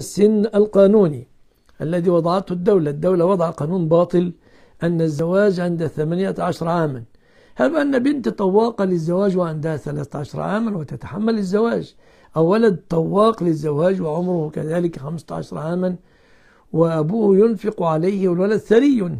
السن القانوني الذي وضعته الدولة الدولة وضع قانون باطل أن الزواج عند عشر عاما هل أن بنت طواقة للزواج وعندها ثلاثة عشر عاما وتتحمل الزواج أو ولد طواق للزواج وعمره كذلك عشر عاما وأبوه ينفق عليه والولد ثري